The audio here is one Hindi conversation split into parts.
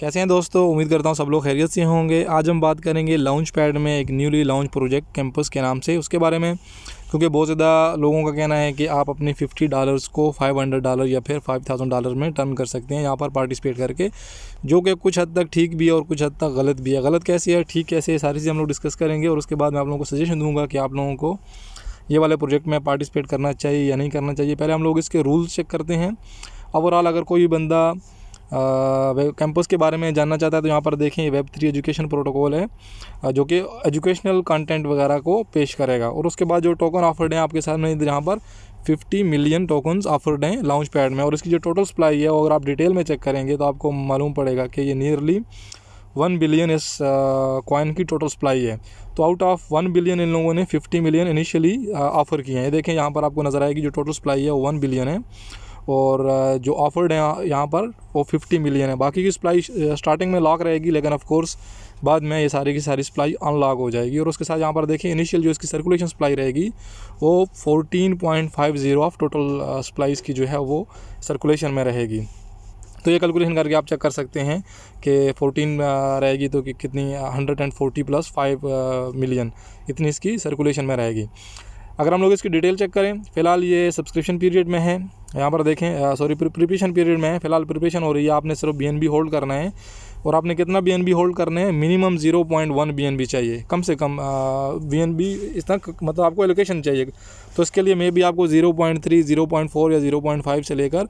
कैसे हैं दोस्तों उम्मीद करता हूँ सब लोग खैरियत से होंगे आज हम बात करेंगे लॉन्च पैड में एक न्यूली लॉन्च प्रोजेक्ट कैंपस के नाम से उसके बारे में क्योंकि बहुत ज़्यादा लोगों का कहना है कि आप अपने 50 डॉलर्स को 500 डॉलर या फिर 5000 डॉलर में टर्न कर सकते हैं यहाँ पर पार्टिसिपेट करके जो कि कुछ हद तक ठीक भी है और कुछ हद तक गलत भी है गलत कैसे है ठीक कैसे है सारी चीज़ हम लोग डिस्कस करेंगे और उसके बाद मैं आप लोगों को सजेशन दूँगा कि आप लोगों को ये वाले प्रोजेक्ट में पार्टिसिपेट करना चाहिए या नहीं करना चाहिए पहले हम लोग इसके रूल्स चेक करते हैं ओवरऑल अगर कोई बंदा कैंपस के बारे में जानना चाहता है तो यहाँ पर देखें वेब थ्री एजुकेशन प्रोटोकॉल है जो कि एजुकेशनल कंटेंट वगैरह को पेश करेगा और उसके बाद जो टोकन ऑफर्ड हैं आपके सामने यहाँ पर 50 मिलियन टोकन्स ऑफर्ड हैं लॉन्च पैड में और इसकी जो टोटल सप्लाई है अगर आप डिटेल में चेक करेंगे तो आपको मालूम पड़ेगा कि ये नियरली वन बिलियन इस कॉइन की टोटल सप्लाई है तो आउट ऑफ वन बिलियन इन लोगों ने फिफ्टी मिलियन इनिशियली ऑफर किए हैं देखें यहाँ पर आपको नज़र आएगी जो टोटल सप्लाई है वो वन बिलियन है और जो ऑफर्ड है यहाँ पर वो 50 मिलियन है बाकी की सप्लाई स्टार्टिंग में लॉक रहेगी लेकिन ऑफ कोर्स बाद में ये सारी की सारी सप्लाई अनलॉक हो जाएगी और उसके साथ यहाँ पर देखें इनिशियल जो इसकी सर्कुलेशन सप्लाई रहेगी वो 14.50 ऑफ टोटल सप्लाईज़ की जो है वो सर्कुलेशन में रहेगी तो ये कैलकुलेशन करके आप चेक कर सकते हैं कि 14 रहेगी तो कि कितनी 140 प्लस 5 मिलियन इतनी इसकी सर्कुलेशन में रहेगी अगर हम लोग इसकी डिटेल चेक करें फिलहाल ये सब्सक्रिप्शन पीरियड में है यहाँ पर देखें सॉरी प्रिपरेशन पीरियड में है फिलहाल प्रिपरेशन हो रही है आपने सिर्फ बी होल्ड करना है और आपने कितना बी होल्ड करने हैं minimum zero point one B चाहिए कम से कम बी इतना मतलब आपको एलोकेशन चाहिए तो इसके लिए मे बी आपको zero point three zero point four या ज़ीरो पॉइंट फाइव से लेकर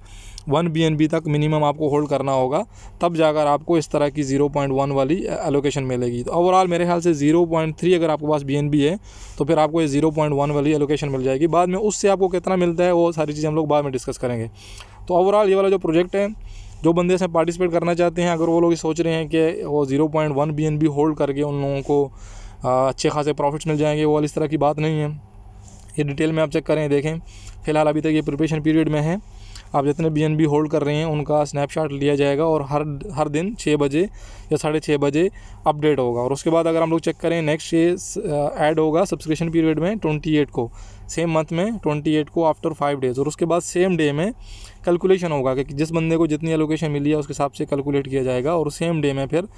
वन बी तक मिनिमम आपको होल्ड करना होगा तब जाकर आपको इस तरह की ज़ीरो पॉइंट वन वाली एलोकेशन मिलेगी तो ओवरऑल मेरे ख्याल से ज़ीरो पॉइंट थ्री अगर आपके पास बी है तो फिर आपको ये ज़ीरो पॉइंट वन वाली एलोकेशन मिल जाएगी बाद में उससे आपको कितना मिलता है वो सारी चीज़ें हम लोग बाद में डिस्कस करेंगे तो ओवरऑल ये वाला जो प्रोजेक्ट है जो बंदे इसमें पार्टिसिपेट करना चाहते हैं अगर वो लोग सोच रहे हैं कि वो zero point one B N B hold करके उन लोगों को अच्छे खासे प्रॉफिट्स मिल जाएंगे वो वाली इस तरह की बात नहीं है ये डिटेल में आप चेक करें देखें फ़िलहाल अभी तक ये प्रिपरेशन पीरियड में है आप जितने बी एन बी होल्ड कर रहे हैं उनका स्नैपशॉट लिया जाएगा और हर हर दिन छः बजे या साढ़े छः बजे अपडेट होगा और उसके बाद अगर हम लोग चेक करें नेक्स्ट ये ऐड uh, होगा सब्सक्रिप्शन पीरियड में ट्वेंटी एट को सेम मंथ में ट्वेंटी एट को आफ्टर फाइव डेज़ और उसके बाद सेम डे में कैलकुलेशन होगा कि जिस बंदे को जितनी एलोकेशन मिली है उसके हिसाब से कैलकुलेट किया जाएगा और सेम डे में फिर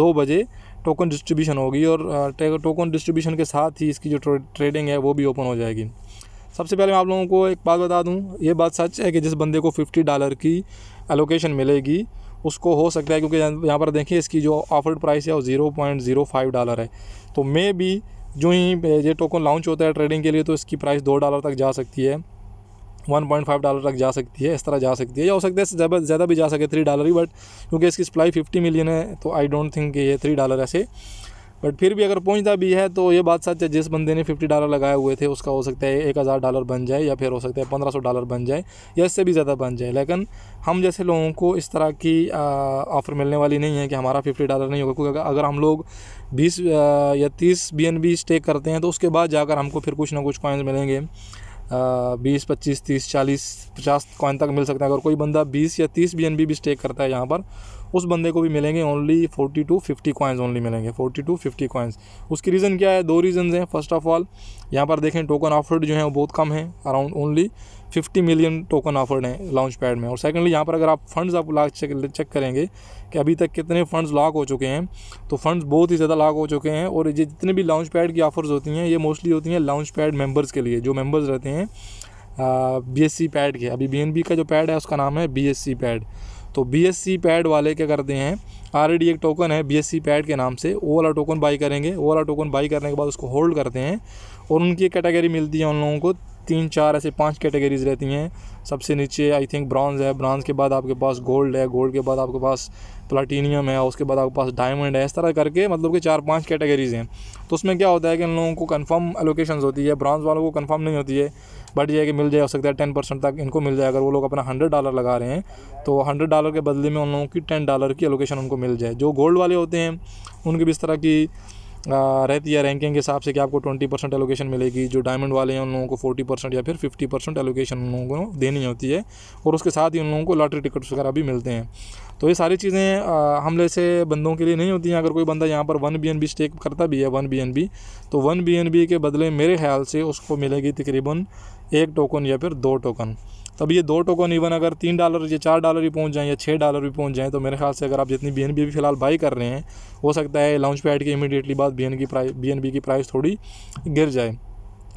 दो बजे टोकन डिस्ट्रीब्यूशन होगी और टोकन uh, डिस्ट्रीब्यूशन के साथ ही इसकी जो ट्रेडिंग है वो भी ओपन हो जाएगी सबसे पहले मैं आप लोगों को एक बात बता दूँ ये बात सच है कि जिस बंदे को फिफ्टी डॉलर की एलोकेशन मिलेगी उसको हो सकता है क्योंकि यहाँ पर देखिए इसकी जो ऑफर्ड प्राइस है वो zero point zero five dollar है तो मे भी जो ही ये टोकन लॉन्च होता है ट्रेडिंग के लिए तो इसकी प्राइस दो डॉलर तक जा सकती है वन पॉइंट फाइव डॉलर तक जा सकती है इस तरह जा सकती है या हो सकता है ज़्यादा ज़्यादा भी जा सके थ्री डॉलर ही बट क्योंकि इसकी सप्लाई फिफ्टी मिलियन है तो आई डोंट थिंक ये थ्री डॉलर ऐसे बट फिर भी अगर पहुंचता भी है तो ये बात सच है जिस बंदे ने फिफ्टी डॉलर लगाए हुए थे उसका हो सकता है एक हज़ार डॉलर बन जाए या फिर हो सकता है पंद्रह सौ डॉलर बन जाए या इससे भी ज़्यादा बन जाए लेकिन हम जैसे लोगों को इस तरह की ऑफ़र मिलने वाली नहीं है कि हमारा फिफ्टी डॉलर नहीं होगा क्योंकि अगर हम लोग बीस या तीस बी एन बी स्टे करते हैं तो उसके बाद जाकर हमको फिर कुछ ना कुछ कॉइन्स मिलेंगे बीस पच्चीस तीस चालीस पचास कॉइन तक मिल सकता है अगर कोई बंदा बीस या तीस बी एन बी भी स्टे करता है यहाँ पर उस बंदे को भी मिलेंगे only forty two fifty coins only मिलेंगे फोर्टी टू फिफ्टी कॉइन्स उसकी रीज़न क्या है दो रीजन हैं फर्स्ट ऑफ ऑल यहाँ पर देखें टोकन ऑफर्ड जो है वो बहुत कम है around only fifty million token offered हैं लॉन्च पैड में और सेकेंडली यहाँ पर अगर आप फंड्स आप लाख चेक चेक करेंगे कि अभी तक कितने फंड्स लॉक हो चुके हैं तो फंड्स बहुत ही ज़्यादा लॉक हो चुके हैं और ये जितने भी लॉन्च पैड की ऑफर्स होती हैं ये मोस्टली होती हैं लॉन्च पैड मेम्बर्स के लिए जो मेम्बर्स रहते हैं बी एस सी पैड के अभी बी एन बी का जो पैड है उसका नाम है बी एस सी पैड तो बी एस सी पैड वाले क्या करते हैं आर एक टोकन है बी एस सी पैड के नाम से वो वाला टोकन बाई करेंगे वो वाला टोकन बाई करने के बाद उसको होल्ड करते हैं और उनकी कैटेगरी मिलती है उन लोगों को तीन चार ऐसे पांच कैटेगरीज रहती हैं सबसे नीचे आई थिंक ब्रॉन्ज़ है ब्रॉन्ज़ के बाद आपके पास गोल्ड है गोल्ड के बाद आपके पास प्लाटीनियम है उसके बाद आपके पास डायमंड है इस तरह करके मतलब कि चार पांच कैटेगरीज हैं तो उसमें क्या होता है कि इन लोगों को कन्फर्म एलोकेशन होती है ब्रॉन्ज़ वालों को कन्फर्म नहीं होती है बट ये है कि मिल जाए हो सकता है टेन परसेंट तक इनको मिल जाए अगर वो लोग अपना हंड्रेड डॉलर लगा रहे हैं तो हंड्रेड डॉलर के बदले में उन लोगों की टेन डॉलर की एलोकेशन उनको मिल जाए जो गोल्ड वाले होते हैं उनकी भी इस तरह की रहती है रैंकिंग के हिसाब से कि आपको ट्वेंटी परसेंट एलोकेशन मिलेगी जो डायमंड वाले हैं उन लोगों को फोर्टी परसेंट या फिर फिफ्टी परसेंट एलोकेशन उन लोगों को देनी होती है और उसके साथ ही उन लोगों को लॉटरी टिकट्स वगैरह भी मिलते हैं तो ये सारी चीज़ें हम जैसे बंदों के लिए नहीं होती हैं अगर कोई बंदा यहाँ पर one B N B stake करता भी है वन बी एन बी तो वन बी एन बी के बदले मेरे ख्याल से उसको मिलेगी तकरीबन एक टोकन या फिर दो टोकन तो ये दो टोकन इवन अगर तीन डॉलर या चार डॉलर भी पहुंच जाएँ या छः डॉलर भी पहुंच जाएँ तो मेरे ख्याल से अगर आप जितनी बी एन बी भी फिलहाल बाई कर रहे हैं हो सकता है लॉन्च पैड के इमीडिएटली बाद बी एन की प्राइस बी एन बी की प्राइस थोड़ी गिर जाए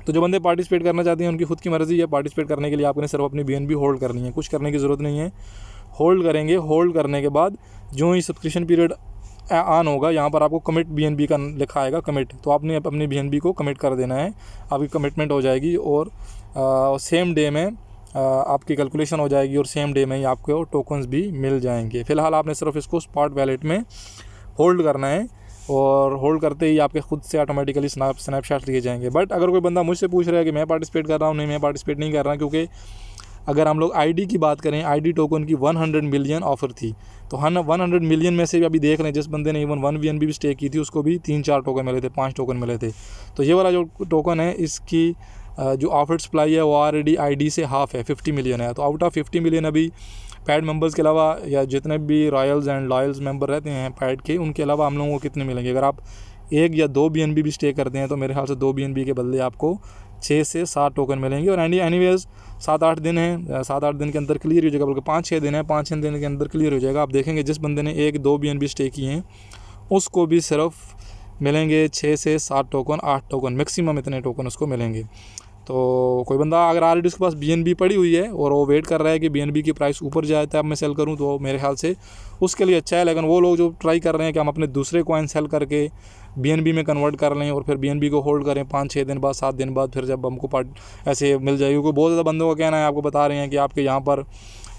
तो जो बंदे पार्टिसिपेट करना चाहते हैं उनकी खुद की मर्ज़ी है पार्टिसिपेट करने के लिए आपने सिर्फ अपनी बी एन बी होल्ड करनी है कुछ करने की ज़रूरत नहीं है होल्ड करेंगे होल्ड करने के बाद जो ही सब्सक्रिप्शन पीरियड ऑन होगा यहाँ पर आपको कमिट बी का लिखा आएगा कमिट तो आपने अपनी बी को कमिट कर देना है आपकी कमिटमेंट हो जाएगी और, आ, और सेम डे में आपकी कैलकुलेशन हो जाएगी और सेम डे में ही आपको टोकन्स भी मिल जाएंगे फ़िलहाल आपने सिर्फ इसको स्पॉट वैलेट में होल्ड करना है और होल्ड करते ही आपके खुद से ऑटोमेटिकली स्नैप स्नैपशॉट लिए जाएंगे बट अगर कोई बंदा मुझसे पूछ रहा है कि मैं पार्टिसिपेट कर रहा हूँ नहीं मैं पार्टिसिपेट नहीं कर रहा क्योंकि अगर हम लोग आईडी की बात करें आईडी टोकन की 100 मिलियन ऑफर थी तो हम 100 मिलियन में से भी अभी देख रहे हैं जिस बंदे ने इवन वन वी भी स्टे की थी उसको भी तीन चार टोकन मिले थे पाँच टोकन मिले थे तो ये वाला जो टोकन है इसकी जो ऑफर्ड सप्लाई है वो ऑलरेडी आईडी से हाफ है फिफ्टी मिलियन है तो आउट ऑफ फिफ्टी मिलियन अभी पैड मेंबर्स के अलावा या जितने भी रॉयल्स एंड लॉयल्स मेंबर रहते हैं पैड के उनके अलावा हम लोगों को कितने मिलेंगे अगर आप एक या दो बी भी स्टे करते हैं तो मेरे ख्याल से दो बी के बदले आपको छः से सात टोकन मिलेंगे और एनी एनी सात आठ दिन हैं सात आठ दिन के अंदर क्लियर हो जाएगा बल्कि पाँच छः दिन है पाँच छः दिन के अंदर क्लियर हो जाएगा आप देखेंगे जिस बंदे ने एक दो बी स्टे किए हैं उसको भी सिर्फ मिलेंगे छः से सात टोकन आठ टोकन मैक्सिमम इतने टोकन उसको मिलेंगे तो कोई बंदा अगर ऑलरेडी उसके पास बी पड़ी हुई है और वो वेट कर रहा है कि बी की प्राइस ऊपर जाए तब मैं सेल करूँ तो मेरे ख्याल से उसके लिए अच्छा है लेकिन वो लोग जो ट्राई कर रहे हैं कि हम अपने दूसरे कॉइन सेल करके बी में कन्वर्ट कर लें और फिर बी को होल्ड करें पाँच छः दिन बाद सात दिन बाद फिर जब हमको पार्ट ऐसे मिल जाएगी क्योंकि बहुत ज़्यादा बंदों का कहना है आपको बता रहे हैं कि आपके यहाँ पर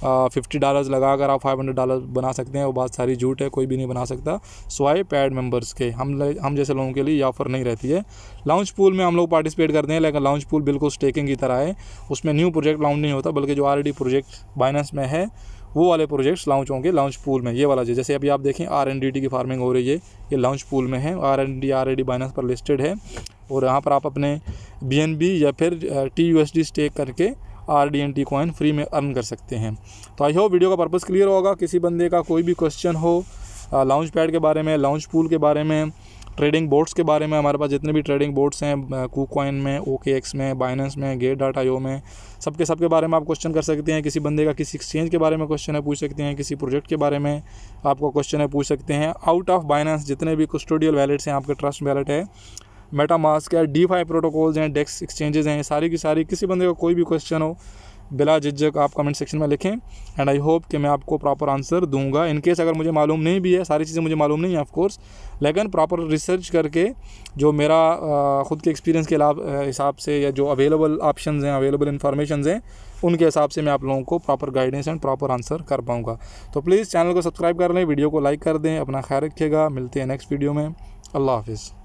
फिफ्टी डॉलर्स लगा कर आप फाइव हंड्रेड डॉलर बना सकते हैं वो बात सारी झूठ है कोई भी नहीं बना सकता स्वाइप एड मेम्बर्स के हम हम जैसे लोगों के लिए ये ऑफर नहीं रहती है लॉन्च पूल में हम लोग पार्टिसिपेट करते हैं लेकिन लॉन्च पूल बिल्कुल स्टेकिंग की तरह है उसमें न्यू प्रोजेक्ट लॉन्च नहीं होता बल्कि जो ऑलरेडी प्रोजेक्ट बाइनेंस में है वो वाले प्रोजेक्ट्स लॉन्च होंगे लॉन्च पूल में ये वाला जो जैसे अभी आप देखें आर एन डी टी की फार्मिंग हो रही है ये लॉन्च पूल में है R N D R A D Binance पर लिस्टेड है और यहाँ पर आप अपने बी एन बी या फिर T U S D stake करके R D N T coin free में अर्न कर सकते हैं तो आई होप वीडियो का पर्पज़ क्लियर होगा किसी बंदे का कोई भी क्वेश्चन हो लॉन्च पैड के बारे में लॉन्च पूल के बारे में ट्रेडिंग बोर्ड्स के बारे में हमारे पास जितने भी ट्रेडिंग बोर्ड्स हैं कू में ओके एक्स में बाइनेंस में गेट डाटा यो में सबके सबके बारे में आप क्वेश्चन कर सकते हैं किसी बंदे का किसी एक्सचेंज के बारे में क्वेश्चन है पूछ सकते हैं किसी प्रोजेक्ट के बारे में आपको क्वेश्चन है पूछ सकते हैं आउट ऑफ बाइनेंस जितने भी कस्टोडियल वैलेट्स हैं आपके ट्रस्ट वैलेट है मेटामास्क है डी फाइव प्रोटोकॉल्स हैं डेस्क एक्सचेंजेस हैं सारी की सारी किसी बंदे का को कोई भी क्वेश्चन हो बिला झिझक आप कमेंट सेक्शन में लिखें एंड आई होप कि मैं आपको प्रॉपर आंसर दूंगा इन केस अगर मुझे मालूम नहीं भी है सारी चीज़ें मुझे मालूम नहीं है ऑफकोर्स लेकिन प्रॉपर रिसर्च करके जो मेरा ख़ुद के एक्सपीरियंस के हिसाब से या जो अवेलेबल ऑप्शन हैं अवेलेबल इन्फॉर्मेशन हैं उनके हिसाब से मैं आप लोगों को proper guidance and proper answer कर पाऊँगा तो प्लीज़ चैनल को सब्सक्राइब कर लें वीडियो को लाइक कर दें अपना ख्याल रखिएगा मिलते हैं नेक्स्ट वीडियो में अल्लाह हाफिज़